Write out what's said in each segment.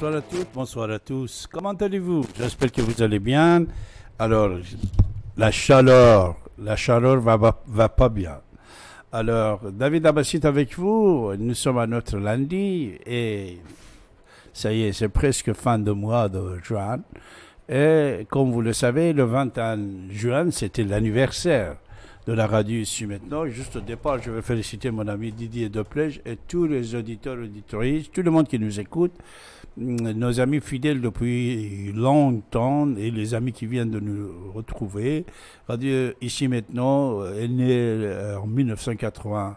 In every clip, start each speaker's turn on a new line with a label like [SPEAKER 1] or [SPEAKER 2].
[SPEAKER 1] Bonsoir à toutes, bonsoir à tous. Comment allez-vous J'espère que vous allez bien. Alors, la chaleur, la chaleur va, va, pas bien. Alors, David Abassit avec vous. Nous sommes à notre lundi et ça y est, c'est presque fin de mois de juin. Et comme vous le savez, le 21 juin, c'était l'anniversaire de la radio ici maintenant. Juste au départ, je veux féliciter mon ami Didier Deplège et tous les auditeurs, auditrices, tout le monde qui nous écoute, mm, nos amis fidèles depuis longtemps et les amis qui viennent de nous retrouver. Radio ici maintenant euh, est née euh, en 1980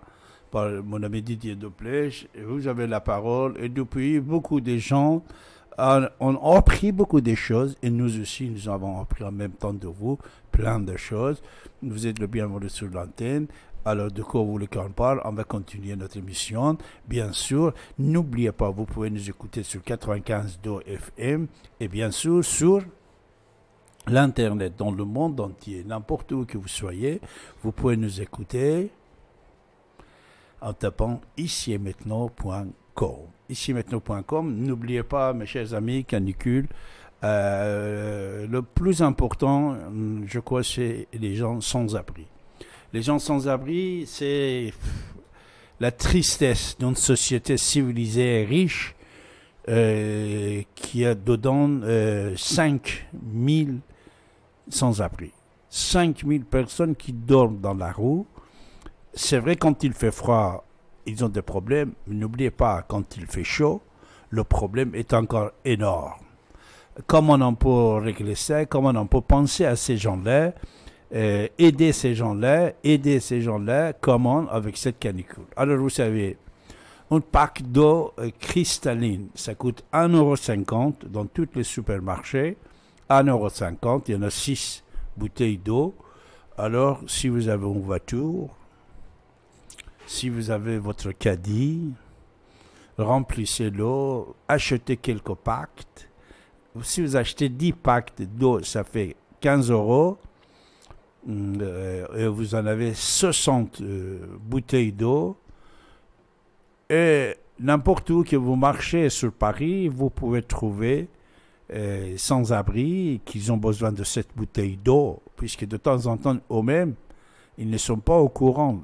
[SPEAKER 1] par mon ami Didier et Vous avez la parole et depuis, beaucoup de gens on, a appris beaucoup de choses et nous aussi, nous avons appris en même temps de vous plein de choses. Vous êtes le bienvenu sur l'antenne. Alors, de quoi vous voulez qu'on parle On va continuer notre émission. Bien sûr, n'oubliez pas, vous pouvez nous écouter sur 95.2 FM et bien sûr sur l'Internet dans le monde entier, n'importe où que vous soyez. Vous pouvez nous écouter en tapant ici et maintenant.com. Ici maintenant.com. N'oubliez pas, mes chers amis, canicule. Euh, le plus important, hum, je crois, c'est les gens sans abri. Les gens sans abri, c'est la tristesse d'une société civilisée et riche euh, qui a dedans 5000 sans-abri. 5000 personnes qui dorment dans la roue C'est vrai, quand il fait froid, ils ont des problèmes. N'oubliez pas, quand il fait chaud, le problème est encore énorme. Comment on peut régler ça Comment on peut penser à ces gens-là euh, Aider ces gens-là Aider ces gens-là Comment avec cette canicule Alors vous savez, un pack d'eau euh, cristalline, ça coûte 1,50€ dans tous les supermarchés. 1,50€, il y en a 6 bouteilles d'eau. Alors si vous avez une voiture, si vous avez votre caddie, remplissez l'eau, achetez quelques pactes. Si vous achetez 10 pactes d'eau, ça fait 15 euros. Mm, euh, et vous en avez 60 euh, bouteilles d'eau. Et n'importe où que vous marchez sur Paris, vous pouvez trouver euh, sans-abri qu'ils ont besoin de cette bouteille d'eau, puisque de temps en temps, eux-mêmes, ils ne sont pas au courant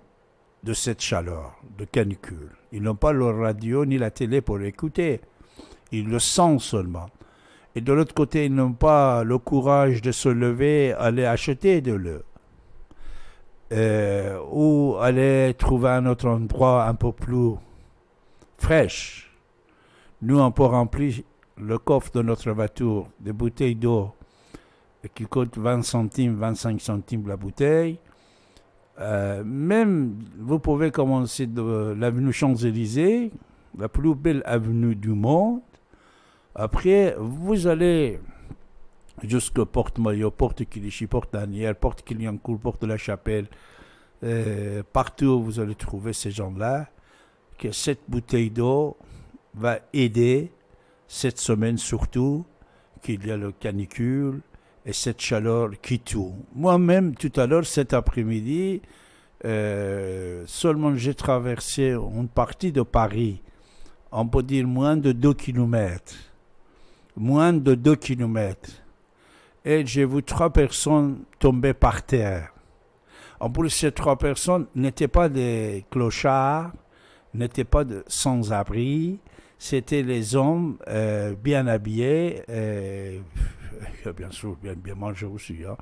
[SPEAKER 1] de cette chaleur, de canicule. Ils n'ont pas leur radio ni la télé pour l'écouter. Ils le sentent seulement. Et de l'autre côté, ils n'ont pas le courage de se lever, aller acheter de l'eau. Euh, ou aller trouver un autre endroit un peu plus fraîche. Nous, on peut remplir le coffre de notre voiture de bouteilles d'eau qui coûtent 20 centimes, 25 centimes la bouteille. Euh, même, vous pouvez commencer de l'avenue Champs-Élysées, la plus belle avenue du monde. Après, vous allez jusqu'à Porte-Maillot, Porte-Quilichi, Porte-Daniel, Kiliancourt, porte Porte-la-Chapelle. Euh, partout, vous allez trouver ces gens-là. Que cette bouteille d'eau va aider, cette semaine surtout, qu'il y a le canicule, et cette chaleur qui tout. Moi-même, tout à l'heure, cet après-midi, euh, seulement j'ai traversé une partie de Paris, on peut dire moins de 2 km. Moins de 2 kilomètres Et j'ai vu trois personnes tomber par terre. En plus, ces trois personnes n'étaient pas des clochards, n'étaient pas de sans-abri, c'était les hommes euh, bien habillés. Euh, il euh, a bien sûr bien, bien mangé aussi. Hein.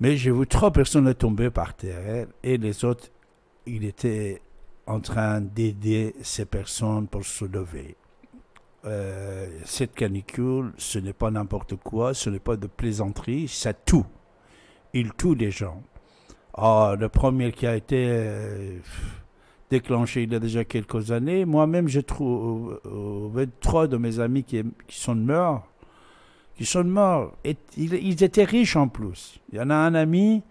[SPEAKER 1] Mais j'ai vu trois personnes tomber par terre et les autres, il était en train d'aider ces personnes pour se lever. Euh, cette canicule, ce n'est pas n'importe quoi, ce n'est pas de plaisanterie, ça tout. Il tout des gens. Ah, le premier qui a été euh, déclenché il y a déjà quelques années, moi-même, j'ai trouvé trois de mes amis qui, qui sont morts qui sont morts. Et ils étaient riches en plus. Il y en a un ami,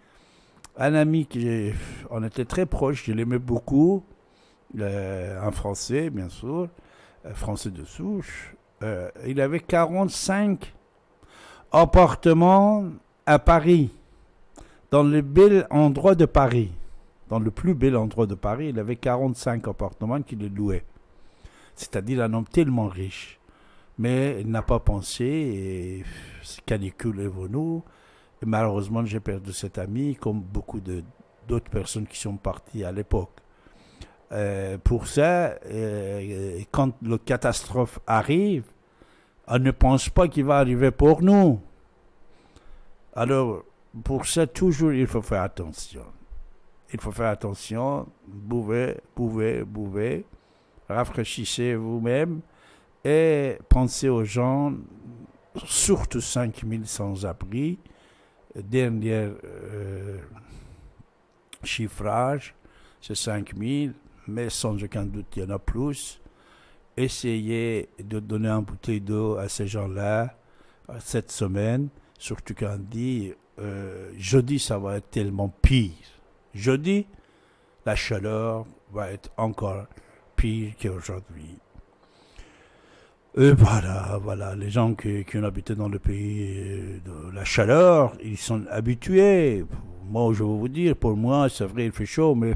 [SPEAKER 1] un ami qui, on était très proches, je l'aimais beaucoup, euh, un Français bien sûr, Français de souche. Euh, il avait 45 appartements à Paris, dans le bel endroit de Paris. Dans le plus bel endroit de Paris, il avait 45 appartements qu'il louait. C'est-à-dire un homme tellement riche mais il n'a pas pensé, et canicule et nous. malheureusement, j'ai perdu cet ami, comme beaucoup d'autres personnes qui sont parties à l'époque. Euh, pour ça, euh, quand la catastrophe arrive, on ne pense pas qu'il va arriver pour nous. Alors, pour ça, toujours, il faut faire attention. Il faut faire attention, bouvez, bouvez, bouvez, rafraîchissez vous-même, et penser aux gens, surtout 5000 sans-abri, dernier euh, chiffrage, c'est 5000, mais sans aucun doute il y en a plus. Essayez de donner un bouteille d'eau à ces gens-là cette semaine, surtout quand on dit euh, jeudi ça va être tellement pire. Jeudi, la chaleur va être encore pire qu'aujourd'hui voilà, voilà, les gens qui, ont habité dans le pays euh, de la chaleur, ils sont habitués. Moi, je veux vous dire, pour moi, c'est vrai, il fait chaud, mais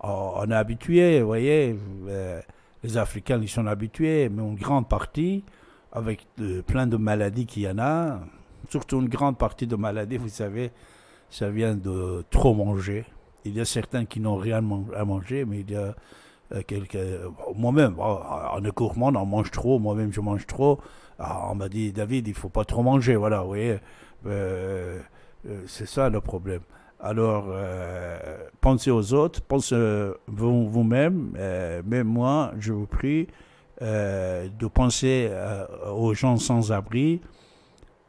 [SPEAKER 1] on est habitué, vous voyez. Euh, les Africains, ils sont habitués, mais une grande partie, avec euh, plein de maladies qu'il y en a, surtout une grande partie de maladies, vous savez, ça vient de trop manger. Il y a certains qui n'ont rien à manger, mais il y a euh, euh, moi-même, ah, ah, en écourement, on mange trop, moi-même je mange trop. Ah, on m'a dit, David, il faut pas trop manger, voilà, vous voyez. Euh, c'est ça le problème. Alors, pensez aux autres, pensez vous-même, mais moi, je vous prie de penser aux gens sans abri.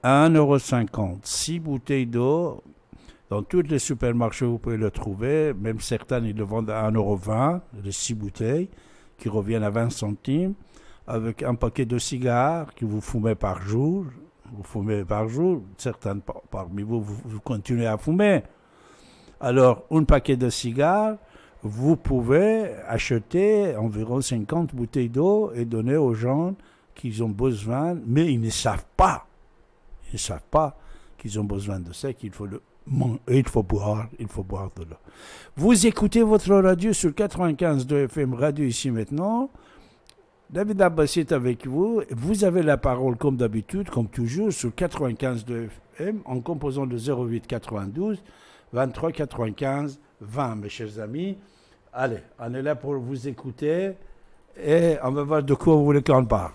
[SPEAKER 1] 1,50€, 6 bouteilles d'eau, dans tous les supermarchés, vous pouvez le trouver. Même certains, ils le vendent à 1,20€, les 6 bouteilles, qui reviennent à 20 centimes, avec un paquet de cigares que vous fumez par jour. Vous fumez par jour. Certains parmi vous, vous, continuez à fumer. Alors, un paquet de cigares, vous pouvez acheter environ 50 bouteilles d'eau et donner aux gens qu'ils ont besoin, mais ils ne savent pas. Ils ne savent pas qu'ils ont besoin de ça, qu'il faut le il faut boire, il faut boire de l'eau. Vous écoutez votre radio sur 95 de FM Radio ici maintenant. David Abbas est avec vous. Vous avez la parole comme d'habitude, comme toujours, sur 95 de FM en composant de 08 92 23 95 20, mes chers amis. Allez, on est là pour vous écouter et on va voir de quoi vous voulez qu'on parle.